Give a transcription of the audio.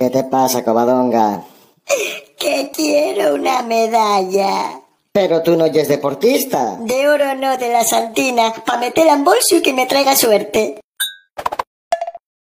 ¿Qué te pasa, cobadonga? Que quiero una medalla. Pero tú no eres deportista. De oro no, de la santina. Pa' meterla en bolso y que me traiga suerte.